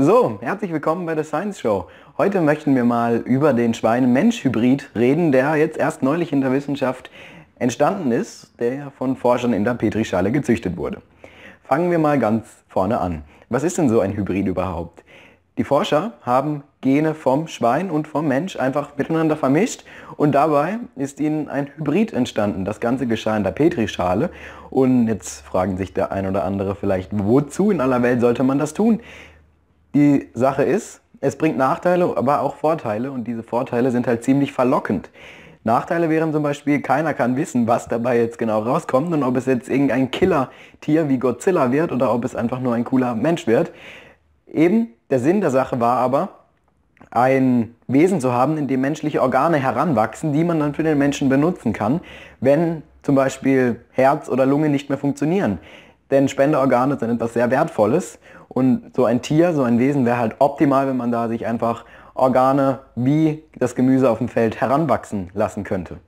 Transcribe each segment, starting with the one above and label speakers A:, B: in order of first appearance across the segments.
A: So, herzlich willkommen bei der Science Show. Heute möchten wir mal über den Schweine-Mensch-Hybrid reden, der jetzt erst neulich in der Wissenschaft entstanden ist, der von Forschern in der Petrischale gezüchtet wurde. Fangen wir mal ganz vorne an. Was ist denn so ein Hybrid überhaupt? Die Forscher haben Gene vom Schwein und vom Mensch einfach miteinander vermischt und dabei ist ihnen ein Hybrid entstanden. Das Ganze geschah in der Petrischale und jetzt fragen sich der ein oder andere vielleicht, wozu in aller Welt sollte man das tun? die Sache ist, es bringt Nachteile, aber auch Vorteile und diese Vorteile sind halt ziemlich verlockend. Nachteile wären zum Beispiel, keiner kann wissen, was dabei jetzt genau rauskommt und ob es jetzt irgendein Killer-Tier wie Godzilla wird oder ob es einfach nur ein cooler Mensch wird. Eben der Sinn der Sache war aber, ein Wesen zu haben, in dem menschliche Organe heranwachsen, die man dann für den Menschen benutzen kann, wenn zum Beispiel Herz oder Lunge nicht mehr funktionieren denn Spenderorgane sind etwas sehr Wertvolles und so ein Tier, so ein Wesen wäre halt optimal, wenn man da sich einfach Organe wie das Gemüse auf dem Feld heranwachsen lassen könnte.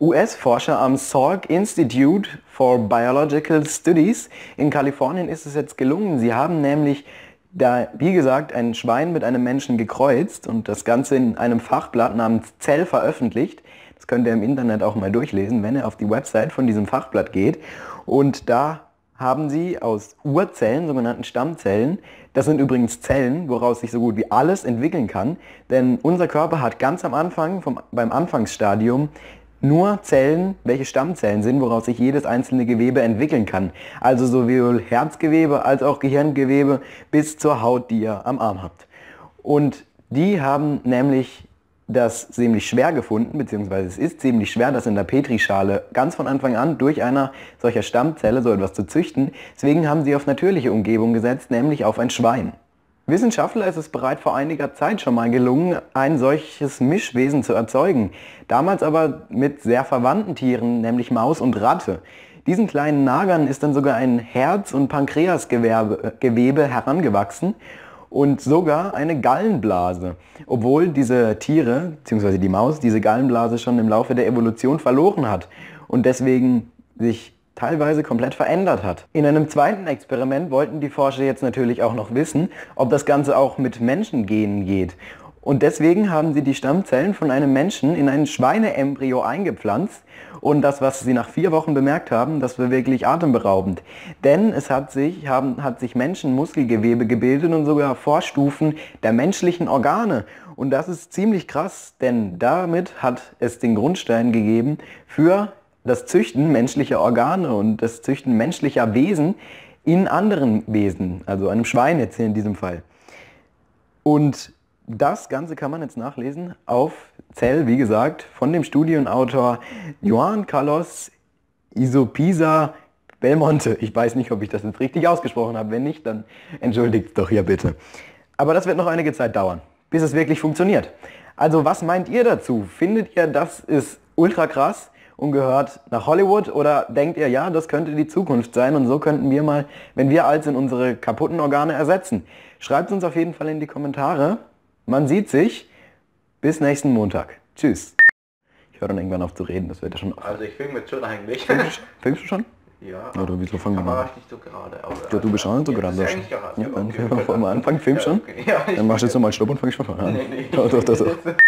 A: US-Forscher am Salk Institute for Biological Studies in Kalifornien ist es jetzt gelungen. Sie haben nämlich da, wie gesagt, ein Schwein mit einem Menschen gekreuzt und das Ganze in einem Fachblatt namens Zell veröffentlicht. Das könnt ihr im Internet auch mal durchlesen, wenn ihr auf die Website von diesem Fachblatt geht. Und da haben sie aus Urzellen, sogenannten Stammzellen, das sind übrigens Zellen, woraus sich so gut wie alles entwickeln kann, denn unser Körper hat ganz am Anfang, vom, beim Anfangsstadium, nur Zellen, welche Stammzellen sind, woraus sich jedes einzelne Gewebe entwickeln kann. Also sowohl Herzgewebe als auch Gehirngewebe bis zur Haut, die ihr am Arm habt. Und die haben nämlich das ziemlich schwer gefunden, beziehungsweise es ist ziemlich schwer, das in der Petrischale ganz von Anfang an durch einer solcher Stammzelle so etwas zu züchten. Deswegen haben sie auf natürliche Umgebung gesetzt, nämlich auf ein Schwein. Wissenschaftler ist es bereits vor einiger Zeit schon mal gelungen, ein solches Mischwesen zu erzeugen. Damals aber mit sehr verwandten Tieren, nämlich Maus und Ratte. Diesen kleinen Nagern ist dann sogar ein Herz- und Pankreasgewebe äh, herangewachsen und sogar eine Gallenblase, obwohl diese Tiere, bzw. die Maus, diese Gallenblase schon im Laufe der Evolution verloren hat und deswegen sich teilweise komplett verändert hat. In einem zweiten Experiment wollten die Forscher jetzt natürlich auch noch wissen, ob das Ganze auch mit Menschengenen geht. Und deswegen haben sie die Stammzellen von einem Menschen in ein Schweineembryo eingepflanzt. Und das, was sie nach vier Wochen bemerkt haben, das war wirklich atemberaubend. Denn es hat sich, haben, hat sich Menschenmuskelgewebe gebildet und sogar Vorstufen der menschlichen Organe. Und das ist ziemlich krass, denn damit hat es den Grundstein gegeben für das Züchten menschlicher Organe und das Züchten menschlicher Wesen in anderen Wesen, also einem Schwein jetzt hier in diesem Fall. Und das Ganze kann man jetzt nachlesen auf Zell, wie gesagt, von dem Studienautor Juan Carlos Isopisa Belmonte. Ich weiß nicht, ob ich das jetzt richtig ausgesprochen habe. Wenn nicht, dann entschuldigt doch hier bitte. Aber das wird noch einige Zeit dauern, bis es wirklich funktioniert. Also was meint ihr dazu? Findet ihr, das ist ultra krass? und gehört nach Hollywood oder denkt ihr, ja, das könnte die Zukunft sein und so könnten wir mal, wenn wir alt sind, unsere kaputten Organe ersetzen? Schreibt uns auf jeden Fall in die Kommentare. Man sieht sich. Bis nächsten Montag. Tschüss. Ich höre dann irgendwann auf zu reden, das wird ja schon... Also ich filme jetzt schon eigentlich. Filmst, du schon? Ja. Oder wieso fangen wir an? nicht so gerade. Aber, ja, du bist schon nicht so gerade. Ja, gerade. ja, dann okay, wollen wir anfangen, film ja, okay. schon. Ja, dann machst du jetzt nochmal Stopp und fang ich schon vorne an. Nee, nee, doch, doch, doch, doch.